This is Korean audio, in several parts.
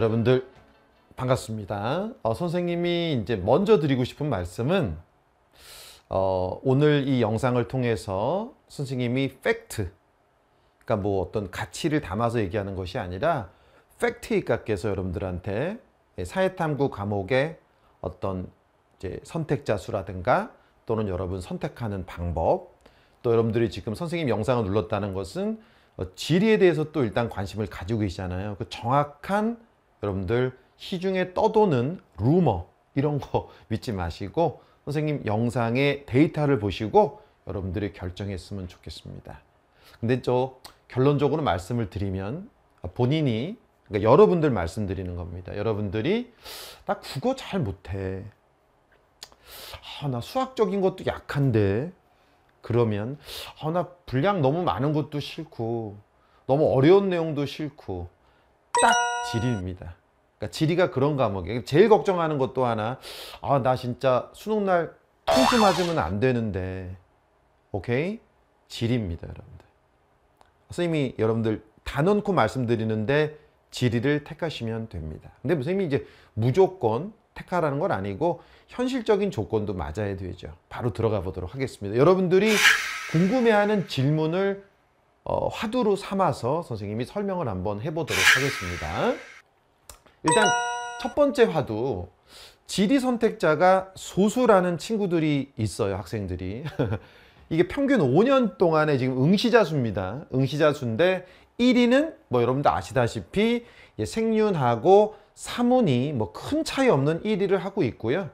여러분들 반갑습니다. 어, 선생님이 이제 먼저 드리고 싶은 말씀은 어, 오늘 이 영상을 통해서 선생님이 팩트, 그러니까 뭐 어떤 가치를 담아서 얘기하는 것이 아니라 팩트 입각께서 여러분들한테 예, 사회탐구 과목의 어떤 이제 선택자 수라든가 또는 여러분 선택하는 방법 또 여러분들이 지금 선생님 영상을 눌렀다는 것은 지리에 어, 대해서 또 일단 관심을 가지고 계시잖아요. 그 정확한 여러분들 시중에 떠도는 루머 이런 거 믿지 마시고 선생님 영상의 데이터를 보시고 여러분들이 결정했으면 좋겠습니다. 근데 저 결론적으로 말씀을 드리면 본인이 그러니까 여러분들 말씀드리는 겁니다. 여러분들이 나 국어 잘 못해. 아, 나 수학적인 것도 약한데 그러면 아, 나 분량 너무 많은 것도 싫고 너무 어려운 내용도 싫고 딱 지리입니다. 그러니까 지리가 그런 과목이에요. 그러니까 제일 걱정하는 것도 하나 아 나 진짜 수능 날 통수 맞으면 안 되는데 오케이? 지리입니다 여러분들. 선생님이 여러분들 다 넣고 말씀드리는데 지리를 택하시면 됩니다. 근데 선생님이 이제 무조건 택하라는 건 아니고 현실적인 조건도 맞아야 되죠. 바로 들어가 보도록 하겠습니다. 여러분들이 궁금해하는 질문을 어, 화두로 삼아서 선생님이 설명을 한번 해보도록 하겠습니다. 일단 첫 번째 화두 지리 선택자가 소수라는 친구들이 있어요 학생들이 이게 평균 5년 동안에 지금 응시자 수입니다 응시자 수인데 1위는 뭐 여러분도 아시다시피 생윤하고 사문이 뭐 큰 차이 없는 1위를 하고 있고요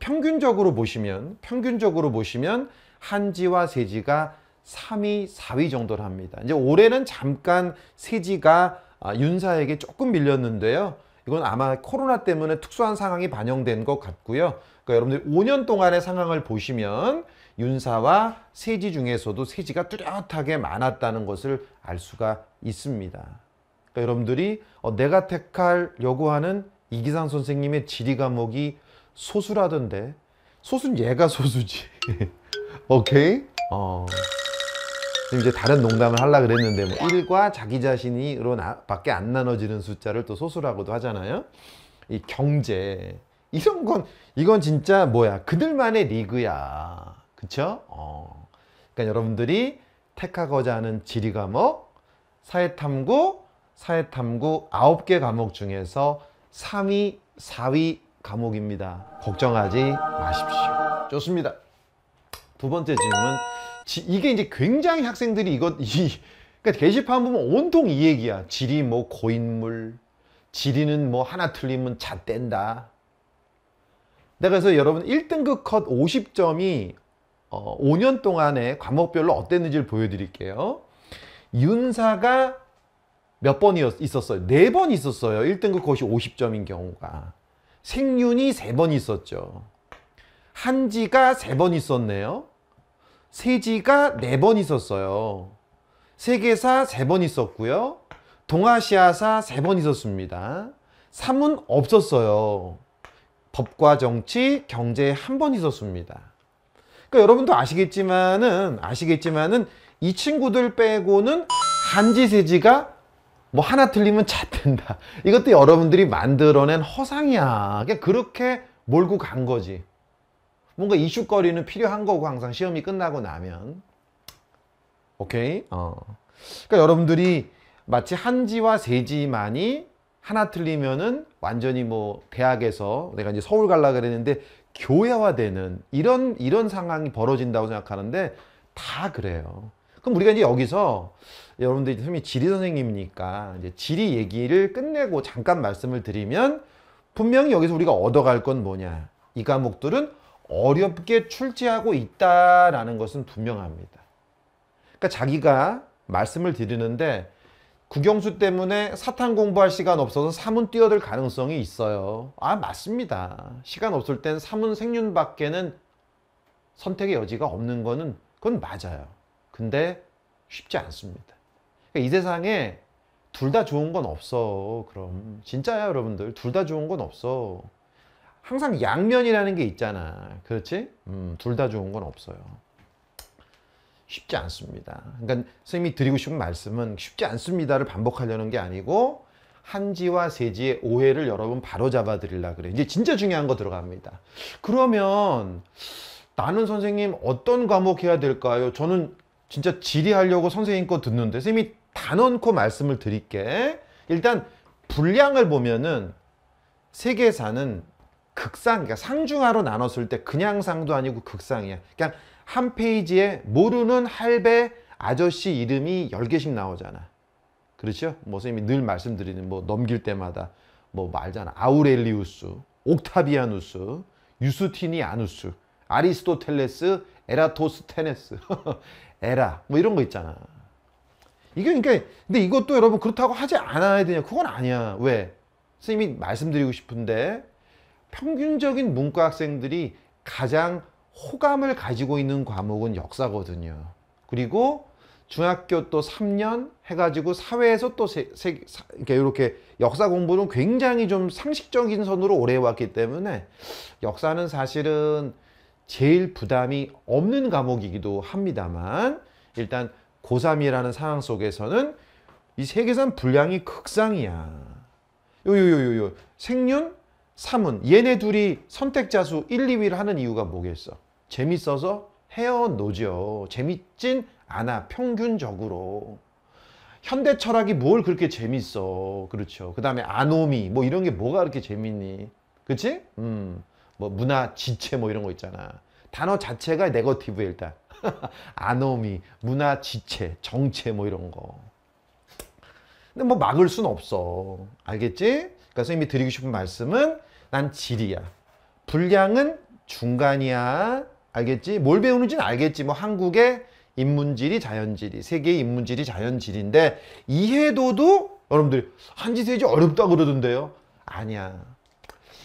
평균적으로 보시면 평균적으로 보시면 한지와 세지가 3위, 4위 정도를 합니다. 이제 올해는 잠깐 세지가 아, 윤사에게 조금 밀렸는데요. 이건 아마 코로나 때문에 특수한 상황이 반영된 것 같고요. 그러니까 여러분들 5년 동안의 상황을 보시면 윤사와 세지 중에서도 세지가 뚜렷하게 많았다는 것을 알 수가 있습니다. 그러니까 여러분들이 어, 내가 택하려고 하는 이기상 선생님의 지리 과목이 소수라던데 소수는 얘가 소수지. 오케이? 어... 이제 다른 농담을 하려 고 그랬는데 뭐 1과 자기 자신이로 나, 밖에 안 나눠지는 숫자를 또 소수라고도 하잖아요. 이 경제 이런 건 이건 진짜 뭐야 그들만의 리그야. 그쵸? 어. 그러니까 여러분들이 택하고자 하는 지리 과목, 사회탐구, 사회탐구 9개 과목 중에서 3위, 4위 과목입니다. 걱정하지 마십시오. 좋습니다. 두 번째 질문 지, 이게 이제 굉장히 학생들이 이거이 그러니까 게시판 보면 온통 이 얘기야. 지리 뭐 고인물, 지리는 뭐 하나 틀리면 잣댄다. 내가 그래서 여러분 1등급 컷 50점이 어, 5년 동안에 과목별로 어땠는지를 보여드릴게요. 윤사가 몇 번이었 있었어요? 네 번 있었어요. 1등급 컷이 50점인 경우가. 생윤이 세 번 있었죠. 한지가 세 번 있었네요. 세지가 네 번 있었어요. 세계사 세 번 있었고요. 동아시아사 세 번 있었습니다. 3은 없었어요. 법과 정치, 경제에 한 번 있었습니다. 그러니까 여러분도 아시겠지만은 아시겠지만은 이 친구들 빼고는 한지 세지가 뭐 하나 틀리면 잣된다. 이것도 여러분들이 만들어낸 허상이야. 그러니까 그렇게 몰고 간 거지. 뭔가 이슈거리는 필요한 거고 항상 시험이 끝나고 나면 오케이? 어. 그러니까 여러분들이 마치 한지와 세지만이 하나 틀리면은 완전히 뭐 대학에서 내가 이제 서울 갈라 그랬는데 교회화되는 이런 이런 상황이 벌어진다고 생각하는데 다 그래요. 그럼 우리가 이제 여기서 여러분들이 선생님이 지리 선생님이니까 이제 지리 얘기를 끝내고 잠깐 말씀을 드리면 분명히 여기서 우리가 얻어갈 건 뭐냐 이 과목들은 어렵게 출제하고 있다라는 것은 분명합니다. 그러니까 자기가 말씀을 드리는데 국영수 때문에 사탄 공부할 시간 없어서 사문 뛰어들 가능성이 있어요. 아 맞습니다. 시간 없을 땐 사문 생윤 밖에는 선택의 여지가 없는 거는 그건 맞아요. 근데 쉽지 않습니다. 그러니까 이 세상에 둘 다 좋은 건 없어. 그럼 진짜야 여러분들 둘 다 좋은 건 없어. 항상 양면이라는 게 있잖아. 그렇지? 음, 둘 다 좋은 건 없어요. 쉽지 않습니다. 그러니까 선생님이 드리고 싶은 말씀은 쉽지 않습니다를 반복하려는 게 아니고 한지와 세지의 오해를 여러분 바로 잡아 드리려 그래. 이제 진짜 중요한 거 들어갑니다. 그러면 나는 선생님 어떤 과목 해야 될까요? 저는 진짜 질의하려고 선생님 거 듣는데 선생님이 다 넣고 말씀을 드릴게. 일단 분량을 보면은 세계사는 극상, 그러니까 상중하로 나눴을 때 그냥 상도 아니고 극상이야. 그냥 그러니까 한 페이지에 모르는 할배 아저씨 이름이 열개씩 나오잖아. 그렇죠? 뭐 선생님이 늘 말씀드리는 뭐 넘길 때마다 뭐 말잖아. 아우렐리우스, 옥타비아누스, 유스티니아누스, 아리스토텔레스, 에라토스테네스, 에라 뭐 이런 거 있잖아. 이게 그러니까 근데 이것도 여러분 그렇다고 하지 않아야 되냐? 그건 아니야. 왜? 선생님이 말씀드리고 싶은데 평균적인 문과 학생들이 가장 호감을 가지고 있는 과목은 역사거든요. 그리고 중학교 또 3년 해가지고 사회에서 또 세, 세, 이렇게, 이렇게 역사 공부는 굉장히 좀 상식적인 선으로 오래 왔기 때문에 역사는 사실은 제일 부담이 없는 과목이기도 합니다만 일단 고3이라는 상황 속에서는 이 세계산 분량이 극상이야. 요 요 요요 생윤 3은 얘네 둘이 선택자수 1, 2위를 하는 이유가 뭐겠어? 재밌어서 헤어노죠. 재밌진 않아. 평균적으로. 현대 철학이 뭘 그렇게 재밌어. 그렇죠. 그 다음에 아노미 뭐 이런 게 뭐가 그렇게 재밌니? 그치? 음. 뭐 문화 지체 뭐 이런 거 있잖아. 단어 자체가 네거티브 일단. 아노미, 문화 지체, 정체 뭐 이런 거. 근데 뭐 막을 순 없어. 알겠지? 그러니까 선생님이 드리고 싶은 말씀은 난 질이야. 분량은 중간이야. 알겠지? 뭘 배우는지는 알겠지. 뭐 한국의 인문질이 자연질이, 세계의 인문질이 자연질인데 이해도도 여러분들 이 한지세지 어렵다 그러던데요. 아니야.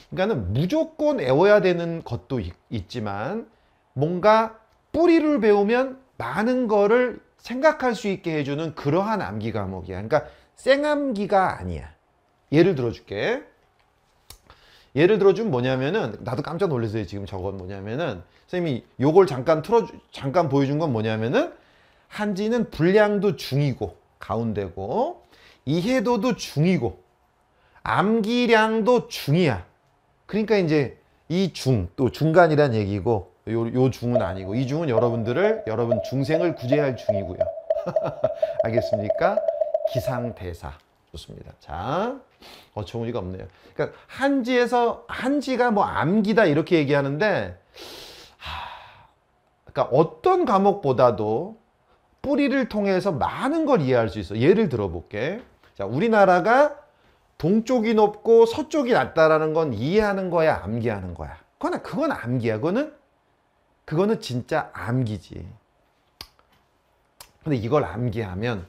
그러니까는 무조건 외워야 되는 것도 있, 있지만 뭔가 뿌리를 배우면 많은 거를 생각할 수 있게 해주는 그러한 암기 과목이야. 그러니까 생암기가 아니야. 예를 들어줄게. 예를 들어주면 뭐냐면은 나도 깜짝 놀랐어요 지금 저건 뭐냐면은 선생님이 요걸 잠깐 틀어 잠깐 보여준 건 뭐냐면은 한지는 분량도 중이고 가운데고 이해도도 중이고 암기량도 중이야 그러니까 이제 이 중 또 중간이란 얘기고 요, 요 중은 아니고 이 중은 여러분들을 여러분 중생을 구제할 중이고요 알겠습니까 기상대사 좋습니다. 자, 어처구니가 없네요. 그러니까 한지에서 한지가 뭐 암기다 이렇게 얘기하는데 하... 그러니까 어떤 과목보다도 뿌리를 통해서 많은 걸 이해할 수 있어. 예를 들어볼게. 자, 우리나라가 동쪽이 높고 서쪽이 낮다라는 건 이해하는 거야, 암기하는 거야. 그건 그건 암기야. 그거는 그거는 진짜 암기지. 근데 이걸 암기하면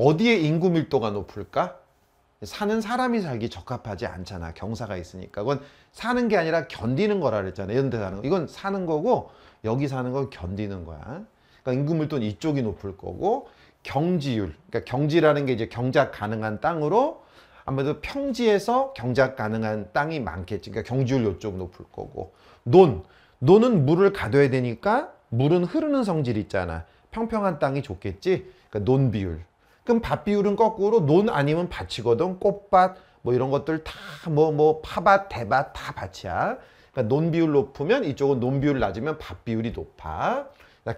어디에 인구 밀도가 높을까? 사는 사람이 살기 적합하지 않잖아. 경사가 있으니까. 그건 사는 게 아니라 견디는 거라 그랬잖아. 연대 사는 거. 이건 사는 거고 여기 사는 건 견디는 거야. 그러니까 인구 밀도는 이쪽이 높을 거고 경지율. 그러니까 경지라는 게 이제 경작 가능한 땅으로 아무래도 평지에서 경작 가능한 땅이 많겠지. 그러니까 경지율 요쪽 높을 거고. 논. 논은 물을 가둬야 되니까 물은 흐르는 성질 있잖아. 평평한 땅이 좋겠지. 그러니까 논 비율. 그럼 밭 비율은 거꾸로 논 아니면 밭이거든. 꽃밭 뭐 이런 것들 다 뭐뭐 뭐 파밭 대밭 다 밭이야. 그러니까 논 비율 높으면 이쪽은 논 비율 낮으면 밭 비율이 높아.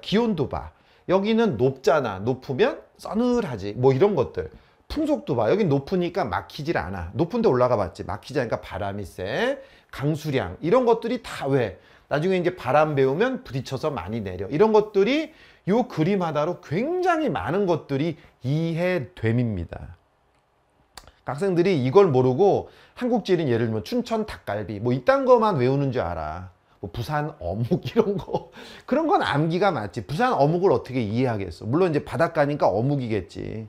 기온도 봐. 여기는 높잖아. 높으면 서늘하지. 뭐 이런 것들. 풍속도 봐. 여기 높으니까 막히질 않아. 높은 데 올라가 봤지. 막히지 않으니까 바람이 세. 강수량. 이런 것들이 다 왜? 나중에 이제 바람 배우면 부딪혀서 많이 내려. 이런 것들이 요 그림 하나로 굉장히 많은 것들이 이해됨입니다. 학생들이 이걸 모르고 한국지인 예를 들면 춘천 닭갈비 뭐 이딴 거만 외우는 줄 알아. 뭐 부산 어묵 이런 거 그런 건 암기가 맞지. 부산 어묵을 어떻게 이해하겠어. 물론 이제 바닷가니까 어묵이겠지.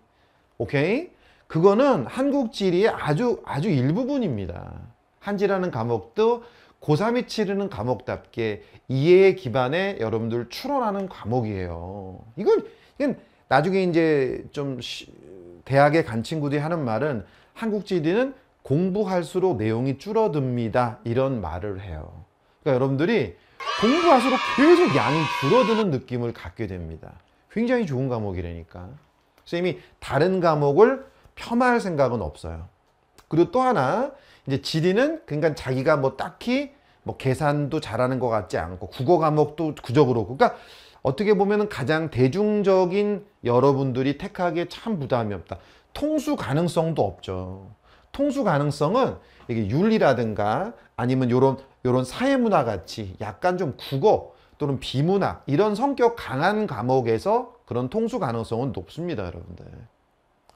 오케이? 그거는 한국 지리의 아주 아주 일부분입니다. 한지라는 과목도 고3이 치르는 과목답게 이해의 기반에 여러분들 추론하는 과목이에요. 이건, 이건 나중에 이제 좀 대학에 간 친구들이 하는 말은 한국 지리는 공부할수록 내용이 줄어듭니다. 이런 말을 해요. 그러니까 여러분들이 공부할수록 계속 양이 줄어드는 느낌을 갖게 됩니다. 굉장히 좋은 과목이라니까. 선생님이 다른 과목을 폄하할 생각은 없어요. 그리고 또 하나 이제 지리는 그러니까 자기가 뭐 딱히 뭐 계산도 잘하는 것 같지 않고 국어 과목도 구적으로 그러니까 어떻게 보면 가장 대중적인 여러분들이 택하기에 참 부담이 없다 통수 가능성도 없죠 통수 가능성은 이게 윤리라든가 아니면 요런 요런 사회문화 같이 약간 좀 국어 또는 비문학 이런 성격 강한 과목에서 그런 통수 가능성은 높습니다 여러분들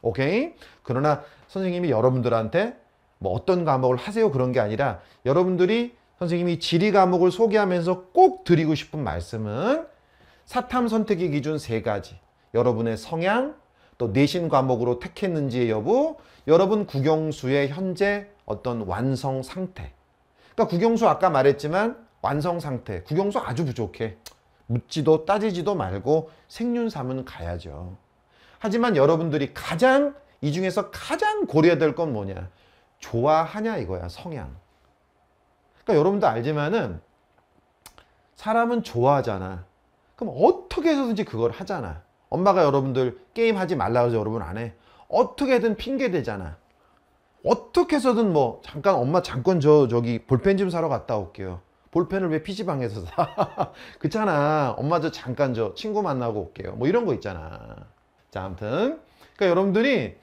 오케이 그러나 선생님이 여러분들한테 뭐 어떤 과목을 하세요 그런 게 아니라 여러분들이 선생님이 지리 과목을 소개하면서 꼭 드리고 싶은 말씀은 사탐 선택의 기준 세 가지 여러분의 성향 또 내신 과목으로 택했는지의 여부 여러분 국영수의 현재 어떤 완성 상태 그러니까 국영수 아까 말했지만 완성 상태 국영수 아주 부족해 묻지도 따지지도 말고 생윤삼은 가야죠 하지만 여러분들이 가장 이 중에서 가장 고려해야 될 건 뭐냐 좋아하냐 이거야 성향 그러니까 여러분도 알지만은 사람은 좋아하잖아 그럼 어떻게 해서든지 그걸 하잖아 엄마가 여러분들 게임 하지 말라고 해서 여러분 안해 어떻게든 핑계 대잖아 어떻게 해서든 뭐 잠깐 엄마 잠깐 저 저기 볼펜 좀 사러 갔다 올게요 볼펜을 왜 PC방에서 사 그렇잖아 엄마 저 잠깐 저 친구 만나고 올게요 뭐 이런 거 있잖아 자 아무튼 그러니까 여러분들이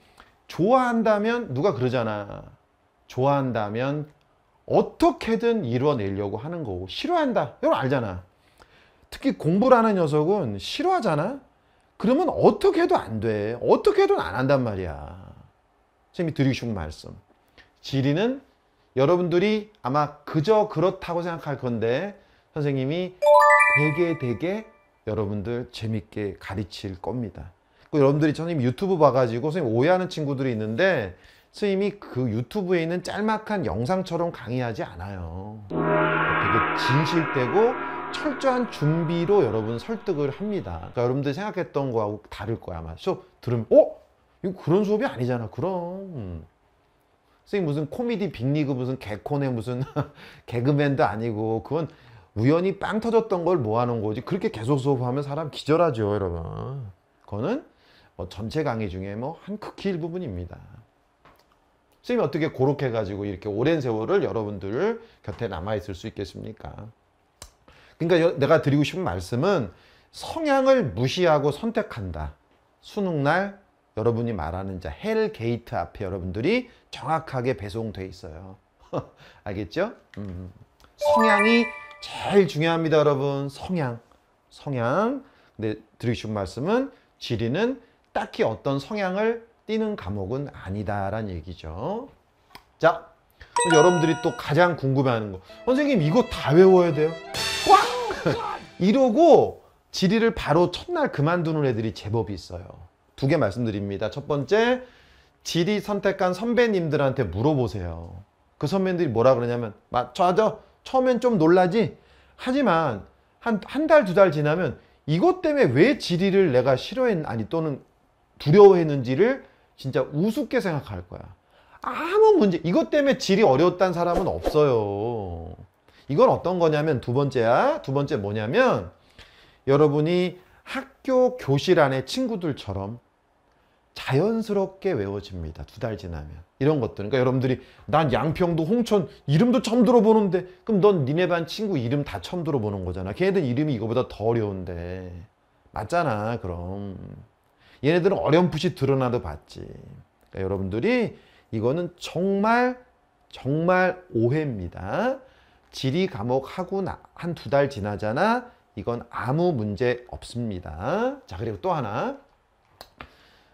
좋아한다면 누가 그러잖아 좋아한다면 어떻게든 이루어내려고 하는 거고 싫어한다 여러분 알잖아 특히 공부를하는 녀석은 싫어하잖아 그러면 어떻게 해도 안돼 어떻게 해도 안 한단 말이야 선생님이 드리고 싶은 말씀 지리는 여러분들이 아마 그저 그렇다고 생각할 건데 선생님이 되게 되게 여러분들 재밌게 가르칠 겁니다 여러분들이 선생님 유튜브 봐가지고 선생님 오해하는 친구들이 있는데 스님이 그 유튜브에 있는 짤막한 영상처럼 강의하지 않아요 되게 진실되고 철저한 준비로 여러분 설득을 합니다 그러니까 여러분들 생각했던 거하고 다를 거야 아마 수업 들으면 어? 이거 그런 수업이 아니잖아 그럼 선생님 무슨 코미디 빅리그 무슨 개콘의 무슨 개그맨도 아니고 그건 우연히 빵 터졌던 걸 뭐하는 거지 그렇게 계속 수업하면 사람 기절하죠 여러분 그거는 뭐 전체 강의 중에 뭐한 극히 일부분입니다 선생님이 어떻게 고렇게 해가지고 이렇게 오랜 세월을 여러분들 곁에 남아있을 수 있겠습니까? 그러니까 내가 드리고 싶은 말씀은 성향을 무시하고 선택한다. 수능날 여러분이 말하는 자 헬게이트 앞에 여러분들이 정확하게 배송돼 있어요. 알겠죠? 음. 성향이 제일 중요합니다 여러분. 성향. 성향. 근데 드리고 싶은 말씀은 지리는 딱히 어떤 성향을 뛰는 과목은 아니다라는 얘기죠. 자, 여러분들이 또 가장 궁금해하는 거. 선생님 이거 다 외워야 돼요? 꽝! 이러고 지리를 바로 첫날 그만두는 애들이 제법 있어요. 두 개 말씀드립니다. 첫 번째, 지리 선택한 선배님들한테 물어보세요. 그 선배님들이 뭐라 그러냐면 맞아저 처음엔 좀 놀라지? 하지만 한 한 달 두달 달 지나면 이것 때문에 왜 지리를 내가 싫어했 아니 또는 두려워했는지를 진짜 우습게 생각할 거야. 아무 문제, 이것 때문에 질이 어려웠다는 사람은 없어요. 이건 어떤 거냐면 두 번째야. 두 번째 뭐냐면 여러분이 학교 교실 안에 친구들처럼 자연스럽게 외워집니다. 두 달 지나면. 이런 것들. 그러니까 여러분들이 난 양평도 홍천 이름도 처음 들어보는데 그럼 넌 니네 반 친구 이름 다 처음 들어보는 거잖아. 걔네들 이름이 이거보다 더 어려운데. 맞잖아, 그럼. 얘네들은 어렴풋이 드러나도 봤지. 그러니까 여러분들이 이거는 정말 정말 오해입니다. 지리 감옥 하고 한 두 달 지나잖아. 이건 아무 문제 없습니다. 자 그리고 또 하나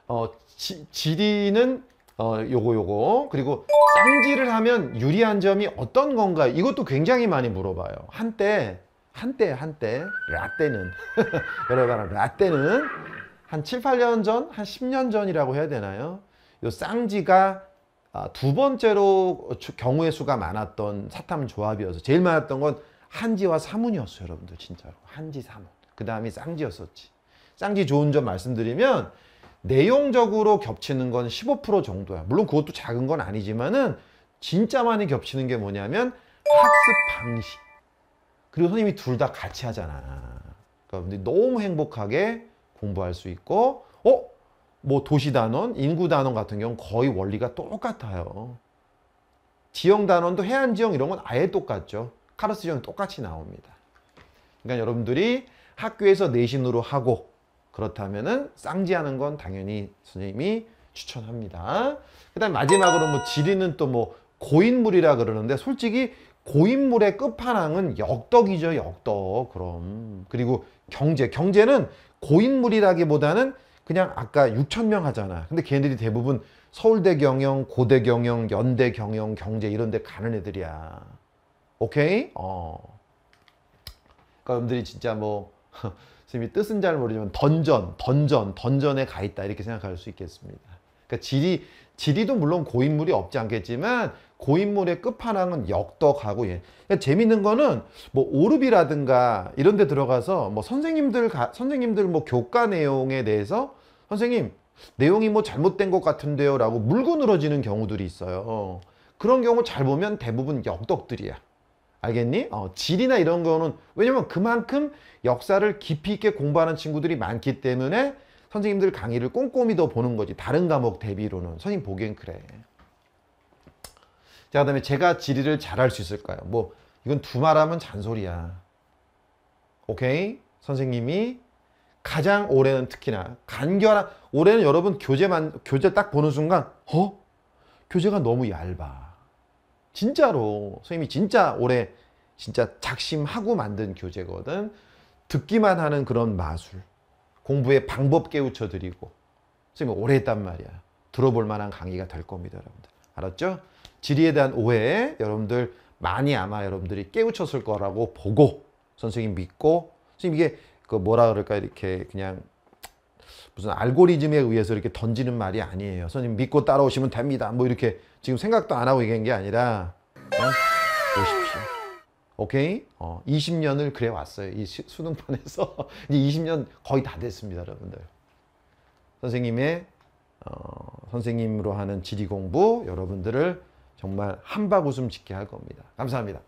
어, 지, 지리는 어, 요거 요거 그리고 쌍지를 하면 유리한 점이 어떤 건가 이것도 굉장히 많이 물어봐요. 한때 한때 한때 라떼는 여러분 라떼는 한 7, 8년 전, 한 10년 전이라고 해야 되나요? 요 쌍지가 아, 두 번째로 경우의 수가 많았던 사탐 조합이어서 제일 많았던 건 한지와 사문이었어요, 여러분들 진짜로. 한지 사문. 그 다음이 쌍지였었지. 쌍지 좋은 점 말씀드리면 내용적으로 겹치는 건 15% 정도야. 물론 그것도 작은 건 아니지만은 진짜 많이 겹치는 게 뭐냐면 학습 방식. 그리고 선생님이 둘 다 같이 하잖아. 그러니까 너무 행복하게 공부할 수 있고 어? 뭐 도시단원, 인구단원 같은 경우는 거의 원리가 똑같아요. 지형단원도 해안지형 이런 건 아예 똑같죠. 카르스 지형 똑같이 나옵니다. 그러니까 여러분들이 학교에서 내신으로 하고 그렇다면 은 쌍지하는 건 당연히 선생님이 추천합니다. 그 다음 마지막으로 뭐 지리는 또 뭐 고인물이라 그러는데 솔직히 고인물의 끝판왕은 역덕이죠 역덕 그럼 그리고 경제 경제는 고인물이라기보다는 그냥 아까 6천 명 하잖아. 근데 걔네들이 대부분 서울대 경영, 고대 경영, 연대 경영, 경제 이런 데 가는 애들이야. 오케이? 어. 그러니까 여러분들이 진짜 뭐 선생님이 뜻은 잘 모르지만 던전, 던전, 던전에 가 있다 이렇게 생각할 수 있겠습니다. 그러니까 질이 지리도 물론 고인물이 없지 않겠지만 고인물의 끝판왕은 역덕하고 예. 그러니까 재밌는 거는 뭐 오르비라든가 이런 데 들어가서 뭐 선생님들 가, 선생님들 뭐 교과 내용에 대해서 선생님 내용이 뭐 잘못된 것 같은데요 라고 물고 늘어지는 경우들이 있어요 어. 그런 경우 잘 보면 대부분 역덕들이야 알겠니? 어, 질이나 이런 거는 왜냐면 그만큼 역사를 깊이 있게 공부하는 친구들이 많기 때문에 선생님들 강의를 꼼꼼히 더 보는 거지 다른 과목 대비로는 선생님 보기엔 그래 자 그다음에 제가 지리를 잘할 수 있을까요 뭐 이건 두 말하면 잔소리야 오케이 선생님이 가장 올해는 특히나 간결한 올해는 여러분 교재만 교재 딱 보는 순간 어 교재가 너무 얇아 진짜로 선생님이 진짜 올해 진짜 작심하고 만든 교재거든 듣기만 하는 그런 마술 공부의 방법 깨우쳐 드리고 선생님 오래 했단 말이야. 들어볼 만한 강의가 될 겁니다. 여러분들. 알았죠? 지리에 대한 오해 여러분들 많이 아마 여러분들이 깨우쳤을 거라고 보고 선생님 믿고 선생님 이게 그 뭐라 그럴까 이렇게 그냥 무슨 알고리즘에 의해서 이렇게 던지는 말이 아니에요. 선생님 믿고 따라오시면 됩니다. 뭐 이렇게 지금 생각도 안 하고 얘기한 게 아니라 보십시오. 오케이? 어, 20년을 그래 왔어요. 이 시, 수능판에서. 이제 20년 거의 다 됐습니다, 여러분들. 선생님의, 어, 선생님으로 하는 지리 공부, 여러분들을 정말 한바구음 짓게 할 겁니다. 감사합니다.